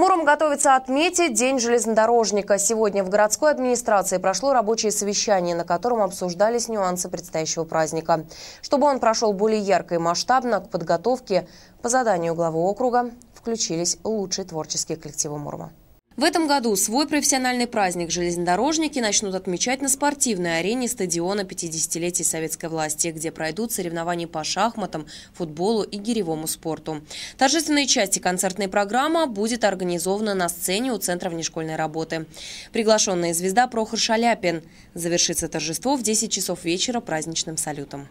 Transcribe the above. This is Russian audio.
Муром готовится отметить День железнодорожника. Сегодня в городской администрации прошло рабочее совещание, на котором обсуждались нюансы предстоящего праздника. Чтобы он прошел более ярко и масштабно, к подготовке по заданию главы округа включились лучшие творческие коллективы Мурома. В этом году свой профессиональный праздник железнодорожники начнут отмечать на спортивной арене стадиона 50-летий советской власти, где пройдут соревнования по шахматам, футболу и гиревому спорту. Торжественной части концертной программы будет организована на сцене у Центра внешкольной работы. Приглашенная звезда Прохор Шаляпин. Завершится торжество в 10 часов вечера праздничным салютом.